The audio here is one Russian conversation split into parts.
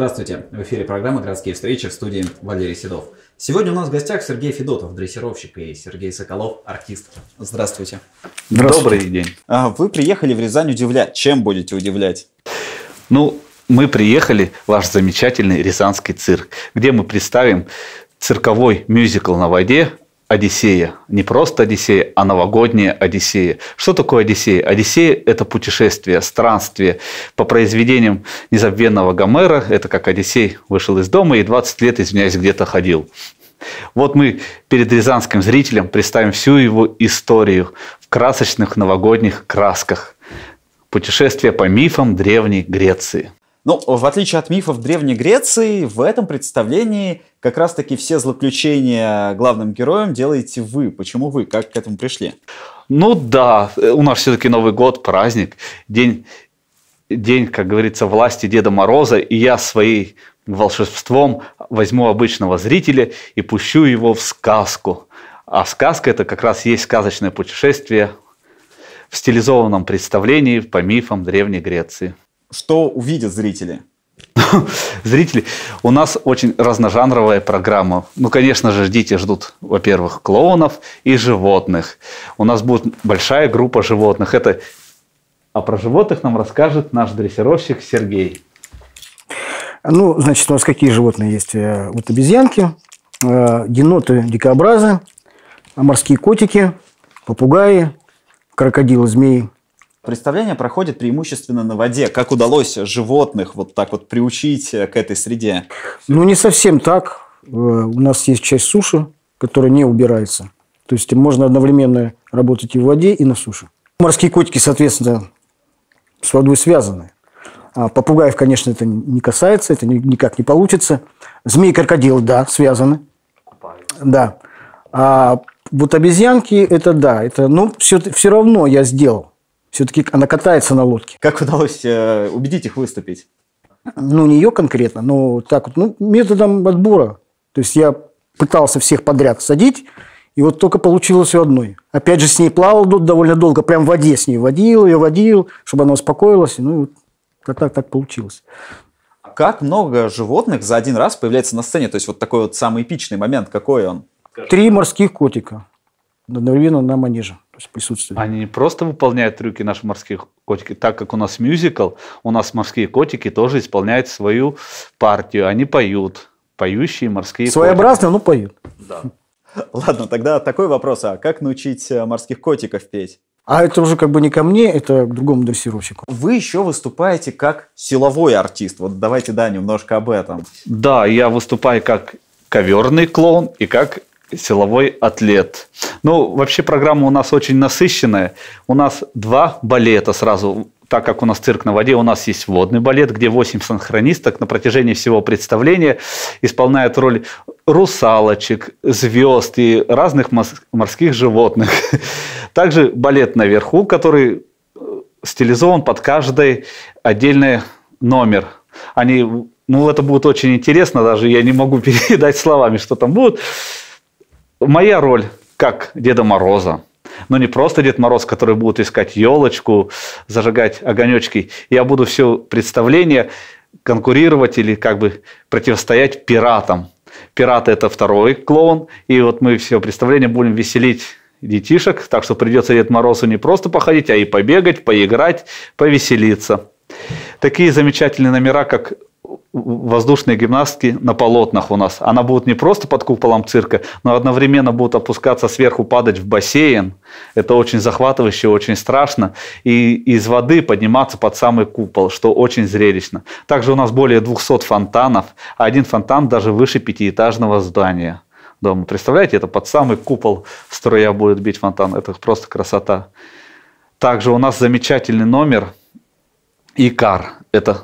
Здравствуйте! В эфире программы «Городские встречи» в студии Валерий Седов. Сегодня у нас в гостях Сергей Федотов, дрессировщик, и Сергей Соколов, артист. Здравствуйте! Здравствуйте. Добрый день! А, вы приехали в Рязань удивлять. Чем будете удивлять? Ну, мы приехали в ваш замечательный рязанский цирк, где мы представим цирковой мюзикл на воде Одиссея. Не просто Одиссея, а новогодняя Одиссея. Что такое Одиссея? Одиссея – это путешествие, странствие. По произведениям незабвенного Гомера, это как Одиссей вышел из дома и 20 лет, извиняюсь, где-то ходил. Вот мы перед рязанским зрителем представим всю его историю в красочных новогодних красках. Путешествие по мифам Древней Греции. Ну, в отличие от мифов Древней Греции, в этом представлении как раз-таки все злоключения главным героем делаете вы. Почему вы? Как к этому пришли? Ну да, э, у нас все-таки Новый год, праздник, день, день, как говорится, власти Деда Мороза, и я своей волшебством возьму обычного зрителя и пущу его в сказку. А сказка – это как раз есть сказочное путешествие в стилизованном представлении по мифам Древней Греции. Что увидят зрители? Зрители, у нас очень разножанровая программа. Ну, конечно же, дети ждут, во-первых, клоунов и животных. У нас будет большая группа животных. Это... А про животных нам расскажет наш дрессировщик Сергей. Ну, значит, у нас какие животные есть? Э, вот обезьянки, деноты, э, дикобразы, морские котики, попугаи, крокодилы, змеи – Представление проходит преимущественно на воде. Как удалось животных вот так вот приучить э, к этой среде? Ну, не совсем так. Э, у нас есть часть суши, которая не убирается. То есть можно одновременно работать и в воде, и на суше. Морские котики, соответственно, с водой связаны. А попугаев, конечно, это не касается, это никак не получится. Змеи крокодил, да, связаны. Да. А вот обезьянки, это да, это, ну, все, все равно я сделал. Все-таки она катается на лодке. Как удалось э, убедить их выступить? Ну, не ее конкретно, но так вот, ну, методом отбора. То есть я пытался всех подряд садить, и вот только получилось у одной. Опять же, с ней плавал довольно долго, прям в воде с ней водил, ее водил, чтобы она успокоилась. И, ну, вот так, так, так получилось. А как много животных за один раз появляется на сцене? То есть вот такой вот самый эпичный момент, какой он? Три морских котика одновременно на манеже присутствие. Они не просто выполняют трюки наших морских котиков. так как у нас мюзикл, у нас морские котики тоже исполняют свою партию, они поют, поющие морские Своеобразно, котики. но поют. Да. Ладно, тогда такой вопрос, а как научить э, морских котиков петь? А это уже как бы не ко мне, это к другому дрессировщику. Вы еще выступаете как силовой артист. Вот давайте, да, немножко об этом. Да, я выступаю как коверный клоун и как силовой атлет. Ну, вообще программа у нас очень насыщенная. У нас два балета сразу так как у нас цирк на воде, у нас есть водный балет, где 8 синхронисток на протяжении всего представления исполняют роль русалочек, звезд и разных морских животных. Также балет наверху, который э, стилизован под каждый отдельный номер. Они, ну, это будет очень интересно, даже я не могу передать словами, что там будет. Моя роль как Деда Мороза, но ну, не просто Дед Мороз, который будет искать елочку, зажигать огонечки. Я буду все представление конкурировать или как бы противостоять пиратам. Пираты – это второй клоун, и вот мы все представление будем веселить детишек, так что придется Дед Морозу не просто походить, а и побегать, поиграть, повеселиться. Такие замечательные номера, как воздушные гимнастки на полотнах у нас. Она будет не просто под куполом цирка, но одновременно будет опускаться сверху, падать в бассейн. Это очень захватывающе, очень страшно. И из воды подниматься под самый купол, что очень зрелищно. Также у нас более 200 фонтанов, а один фонтан даже выше пятиэтажного здания дома. Представляете, это под самый купол струя будет бить фонтан. Это просто красота. Также у нас замечательный номер – Икар. Это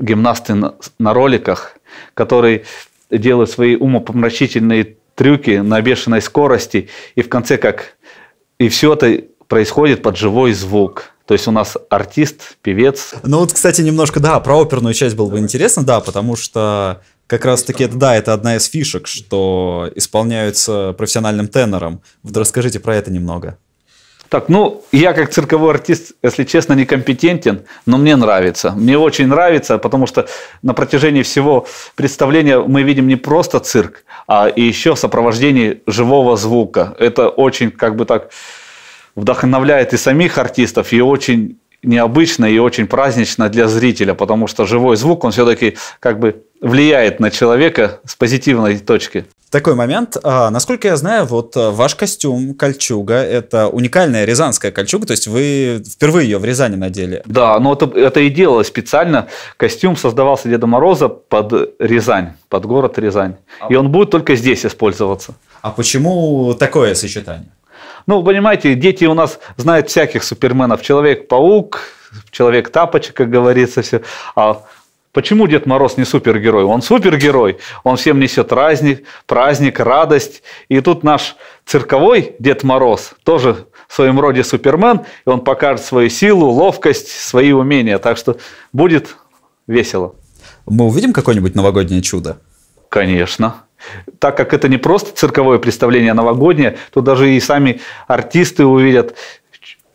гимнасты на, роликах, которые делают свои умопомрачительные трюки на бешеной скорости, и в конце как... И все это происходит под живой звук. То есть у нас артист, певец. Ну вот, кстати, немножко, да, про оперную часть было бы интересно, да, потому что как раз-таки, это, да, это одна из фишек, что исполняются профессиональным тенором. Вот расскажите про это немного. Так, ну, я как цирковой артист, если честно, некомпетентен, но мне нравится. Мне очень нравится, потому что на протяжении всего представления мы видим не просто цирк, а еще сопровождение живого звука. Это очень, как бы так, вдохновляет и самих артистов, и очень необычно и очень празднично для зрителя, потому что живой звук, он все-таки как бы влияет на человека с позитивной точки. Такой момент. А, насколько я знаю, вот а, ваш костюм, кольчуга, это уникальная рязанская кольчуга, то есть вы впервые ее в Рязани надели. Да, но это, это и делалось специально. Костюм создавался Деда Мороза под Рязань, под город Рязань. А и он будет только здесь использоваться. А почему такое сочетание? Ну, понимаете, дети у нас знают всяких суперменов. Человек-паук, человек-тапочек, как говорится, все. А Почему Дед Мороз не супергерой? Он супергерой, он всем несет праздник, праздник, радость. И тут наш цирковой Дед Мороз тоже в своем роде супермен, и он покажет свою силу, ловкость, свои умения. Так что будет весело. Мы увидим какое-нибудь новогоднее чудо? Конечно. Так как это не просто цирковое представление а новогоднее, то даже и сами артисты увидят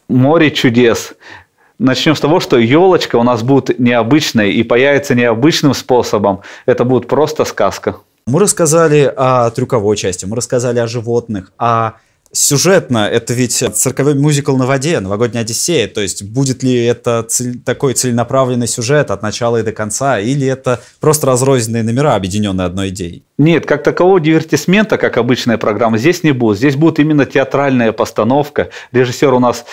море чудес, Начнем с того, что елочка у нас будет необычной и появится необычным способом. Это будет просто сказка. Мы рассказали о трюковой части, мы рассказали о животных, А сюжетно это ведь цирковой мюзикл на воде, новогодняя Одиссея. То есть будет ли это цель, такой целенаправленный сюжет от начала и до конца, или это просто разрозненные номера, объединенные одной идеей? Нет, как такового дивертисмента, как обычная программа, здесь не будет. Здесь будет именно театральная постановка. Режиссер у нас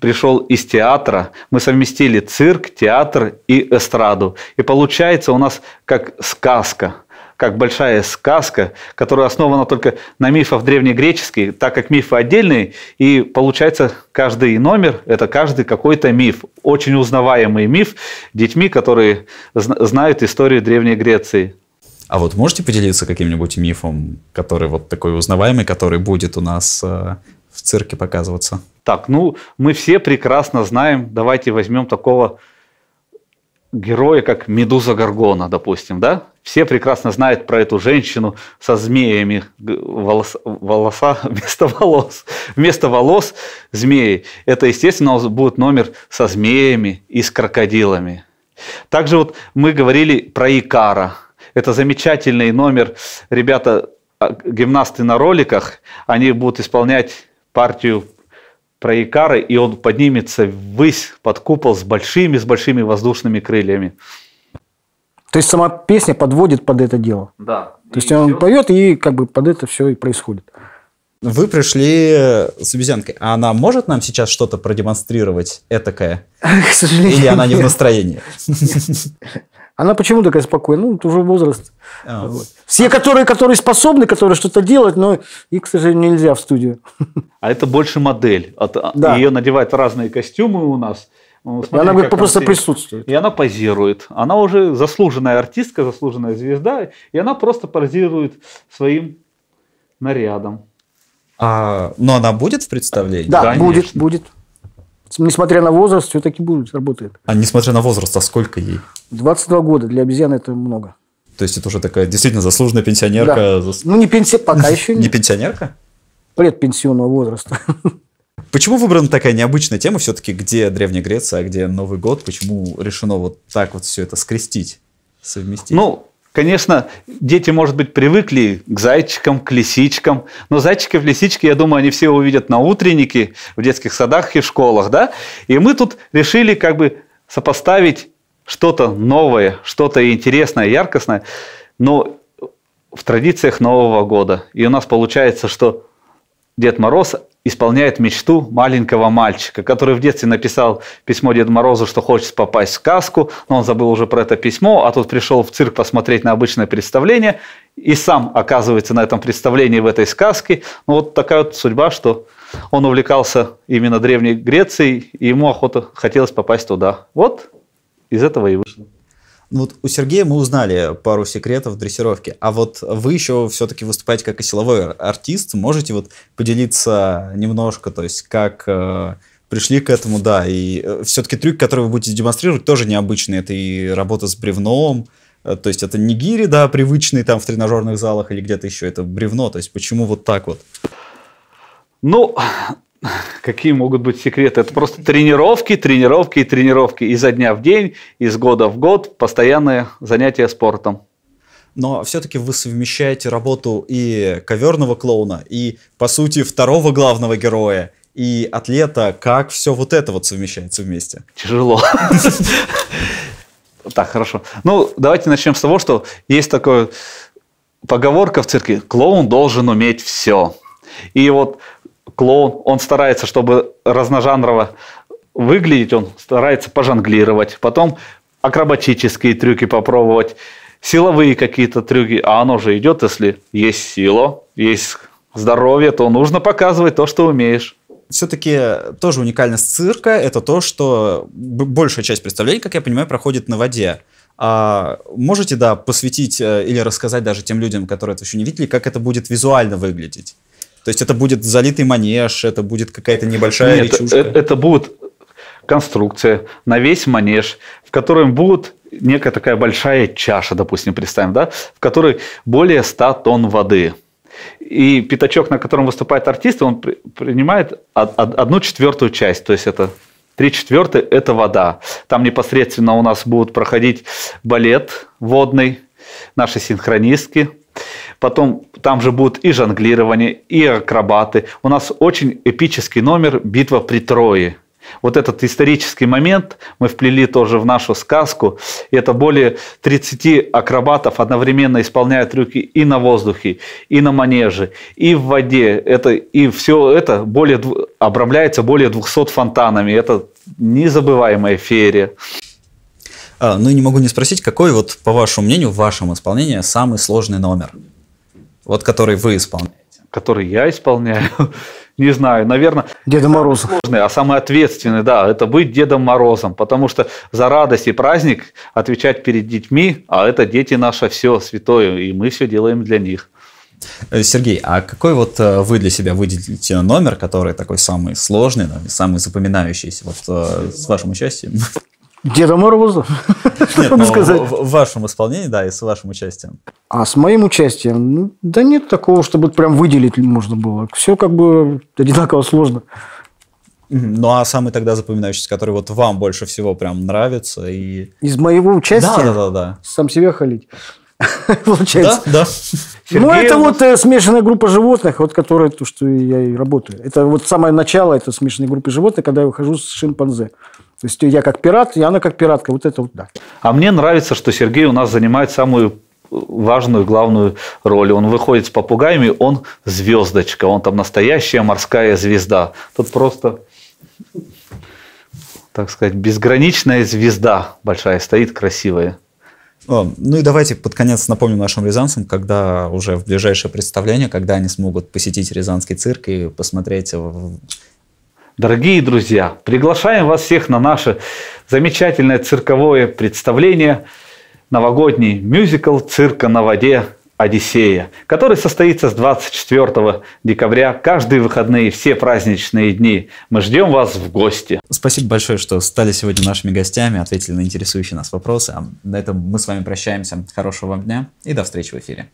пришел из театра. Мы совместили цирк, театр и эстраду. И получается у нас как сказка как большая сказка, которая основана только на мифах древнегреческих, так как мифы отдельные, и получается каждый номер – это каждый какой-то миф, очень узнаваемый миф детьми, которые знают историю Древней Греции. А вот можете поделиться каким-нибудь мифом, который вот такой узнаваемый, который будет у нас э, в цирке показываться? Так, ну, мы все прекрасно знаем, давайте возьмем такого героя, как Медуза Гаргона, допустим, да? Все прекрасно знают про эту женщину со змеями волос, волоса вместо волос. Вместо волос змеи. Это, естественно, будет номер со змеями и с крокодилами. Также вот мы говорили про Икара. Это замечательный номер. Ребята, а, гимнасты на роликах, они будут исполнять партию про Икара, и он поднимется ввысь под купол с большими, с большими воздушными крыльями. То есть сама песня подводит под это дело. Да. То есть он все. поет, и как бы под это все и происходит. Вы пришли с обезьянкой. А она может нам сейчас что-то продемонстрировать этакое? К сожалению. Или она не в настроении? Она почему такая спокойная? Ну, это уже возраст. А. Вот. Все, которые, которые способны, которые что-то делать, но их, к сожалению, нельзя в студию. А это больше модель. От, а, да. Ее надевают разные костюмы у нас. Смотри, ну, и она говорит, просто она, присутствует. И она позирует. Она уже заслуженная артистка, заслуженная звезда, и она просто позирует своим нарядом. А, но она будет в представлении? Да, Конечно. будет, будет несмотря на возраст, все-таки будет, работает. А несмотря на возраст, а сколько ей? 22 года. Для обезьяны это много. То есть это уже такая действительно заслуженная пенсионерка. Да. Ну, не пенсия, пока еще не. Не пенсионерка? Предпенсионного возраста. Почему выбрана такая необычная тема все-таки, где Древняя Греция, а где Новый год? Почему решено вот так вот все это скрестить, совместить? Ну, Конечно, дети, может быть, привыкли к зайчикам, к лисичкам, но зайчиков, лисички, я думаю, они все увидят на утреннике в детских садах и в школах, да? И мы тут решили как бы сопоставить что-то новое, что-то интересное, яркостное, но в традициях Нового года. И у нас получается, что Дед Мороз исполняет мечту маленького мальчика, который в детстве написал письмо Деду Морозу, что хочет попасть в сказку, но он забыл уже про это письмо, а тут пришел в цирк посмотреть на обычное представление и сам оказывается на этом представлении в этой сказке. Ну вот такая вот судьба, что он увлекался именно Древней Грецией, и ему охота хотелось попасть туда. Вот из этого и вышло. Вот у Сергея мы узнали пару секретов дрессировки, а вот вы еще все-таки выступаете как и силовой артист, можете вот поделиться немножко, то есть как э, пришли к этому, да, и э, все-таки трюк, который вы будете демонстрировать, тоже необычный, это и работа с бревном, э, то есть это не гири, да, привычный там в тренажерных залах или где-то еще, это бревно, то есть почему вот так вот? Ну, Какие могут быть секреты? Это просто тренировки, тренировки и тренировки изо дня в день, из года в год, постоянное занятие спортом. Но все-таки вы совмещаете работу и коверного клоуна, и, по сути, второго главного героя, и атлета. Как все вот это вот совмещается вместе? Тяжело. Так, хорошо. Ну, давайте начнем с того, что есть такое поговорка в цирке «клоун должен уметь все». И вот клоун, он старается, чтобы разножанрово выглядеть, он старается пожонглировать, потом акробатические трюки попробовать, силовые какие-то трюки, а оно же идет, если есть сила, есть здоровье, то нужно показывать то, что умеешь все-таки тоже уникальность цирка – это то, что большая часть представлений, как я понимаю, проходит на воде. А можете, да, посвятить э, или рассказать даже тем людям, которые это еще не видели, как это будет визуально выглядеть? То есть это будет залитый манеж, это будет какая-то небольшая Нет, речушка. Это, это будет конструкция на весь манеж, в котором будет некая такая большая чаша, допустим, представим, да, в которой более 100 тонн воды. И пятачок, на котором выступает артист, он принимает одну четвертую часть, то есть это три четвертые – это вода. Там непосредственно у нас будут проходить балет водный, наши синхронистки – Потом там же будут и жонглирование, и акробаты. У нас очень эпический номер «Битва при Трое». Вот этот исторический момент мы вплели тоже в нашу сказку. И это более 30 акробатов одновременно исполняют трюки и на воздухе, и на манеже, и в воде. Это, и все это более, обрамляется более 200 фонтанами. Это незабываемая ферия. А, ну и не могу не спросить, какой вот, по вашему мнению, в вашем исполнении самый сложный номер? Вот который вы исполняете. Который я исполняю. Не знаю, наверное... Дедом Морозом. Сложный, а самый ответственный, да, это быть Дедом Морозом, потому что за радость и праздник отвечать перед детьми, а это дети наше все святое, и мы все делаем для них. Э, Сергей, а какой вот э, вы для себя выделите номер, который такой самый сложный, самый запоминающийся вот э, с вашим участием? Деда Мороза, можно ну, сказать. В вашем исполнении, да, и с вашим участием. А с моим участием? Ну, да нет такого, чтобы прям выделить можно было. Все как бы одинаково сложно. Ну, а самый тогда запоминающийся, который вот вам больше всего прям нравится и... Из моего участия? Да, да, да. Сам себе халить. Получается. Да, да. Ну, это вот э, смешанная группа животных, вот которая, то, что я и работаю. Это вот самое начало этой смешанной группы животных, когда я выхожу с шимпанзе. То есть я как пират, и она как пиратка. Вот это вот да. А мне нравится, что Сергей у нас занимает самую важную главную роль. Он выходит с попугаями, он звездочка, он там настоящая морская звезда. Тут просто, так сказать, безграничная звезда большая стоит, красивая. О, ну и давайте под конец напомним нашим рязанцам, когда уже в ближайшее представление, когда они смогут посетить Рязанский цирк и посмотреть Дорогие друзья, приглашаем вас всех на наше замечательное цирковое представление новогодний мюзикл «Цирка на воде» «Одиссея», который состоится с 24 декабря каждые выходные, все праздничные дни. Мы ждем вас в гости. Спасибо большое, что стали сегодня нашими гостями, ответили на интересующие нас вопросы. А на этом мы с вами прощаемся. Хорошего вам дня и до встречи в эфире.